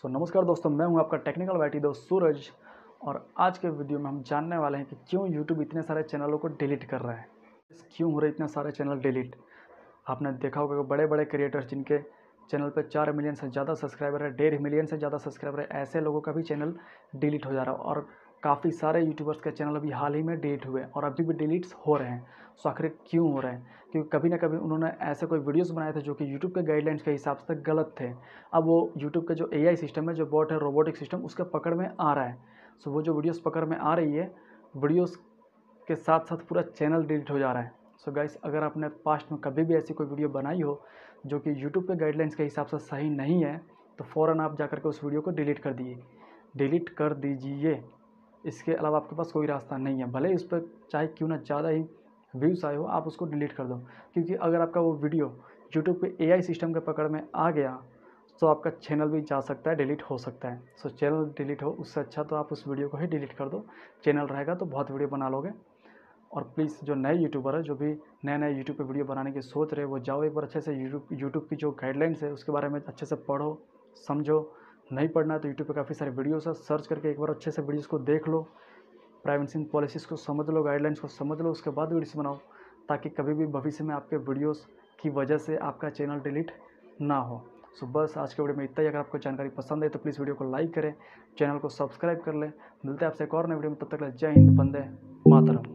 सो so, नमस्कार दोस्तों मैं हूं आपका टेक्निकल वाइटी दोस्त सूरज और आज के वीडियो में हम जानने वाले हैं कि क्यों यूट्यूब इतने सारे चैनलों को डिलीट कर रहा है क्यों हो रहे इतने सारे चैनल डिलीट आपने देखा होगा कि बड़े बड़े क्रिएटर्स जिनके चैनल पर चार मिलियन से ज़्यादा सब्सक्राइबर है डेढ़ मिलियन से ज़्यादा सब्सक्राइबर है ऐसे लोगों का भी चैनल डिलीट हो जा रहा है और काफ़ी सारे यूट्यूबर्स के चैनल अभी हाल ही में डिलीट हुए और अभी भी डिलीट्स हो रहे हैं सो आखिर क्यों हो रहे हैं क्योंकि कभी ना कभी उन्होंने ऐसे कोई वीडियोस बनाए थे जो कि यूट्यूब के गाइडलाइंस के हिसाब से गलत थे अब वो यूट्यूब का जो एआई सिस्टम है जो बॉट है रोबोटिक सिस्टम उसके पकड़ में आ रहा है सो वो जो वीडियोज़ पकड़ में आ रही है वीडियोज़ के साथ साथ पूरा चैनल डिलीट हो जा रहा है सो so गाइस अगर आपने पास्ट में कभी भी ऐसी कोई वीडियो बनाई हो जो कि यूट्यूब के गाइडलाइंस के हिसाब से सही नहीं है तो फ़ौर आप जा के उस वीडियो को डिलीट कर दिए डिलीट कर दीजिए इसके अलावा आपके पास कोई रास्ता नहीं है भले उस पर चाहे क्यों ना ज़्यादा ही व्यूज़ आए हो आप उसको डिलीट कर दो क्योंकि अगर आपका वो वीडियो यूट्यूब पे एआई सिस्टम के पकड़ में आ गया तो आपका चैनल भी जा सकता है डिलीट हो सकता है सो चैनल डिलीट हो उससे अच्छा तो आप उस वीडियो को ही डिलीट कर दो चैनल रहेगा तो बहुत वीडियो बना लोगे और प्लीज़ जो नए यूट्यूबर है जो भी नए नए यूट्यूब पे वीडियो बनाने की सोच रहे वो जाओ एक बार अच्छे से यूट्यूब यूट्यूब की जो गाइडलाइंस है उसके बारे में अच्छे से पढ़ो समझो नहीं पढ़ना है तो यूट्यूब पर काफ़ी सारे वीडियोस है सर्च करके एक बार अच्छे से वीडियोस को देख लो प्राइवेसी पॉलिसीज़ को समझ लो गाइडलाइंस को समझ लो उसके बाद वीडियोस बनाओ ताकि कभी भी भविष्य में आपके वीडियोस की वजह से आपका चैनल डिलीट ना हो सो बस आज के वीडियो में इतना ही अगर आपको जानकारी पसंद है तो प्लीज़ वीडियो को लाइक करें चैनल को सब्सक्राइब कर लें मिलते हैं आपसे एक और नए वीडियो में तब तक जय हिंद बंदे मातरम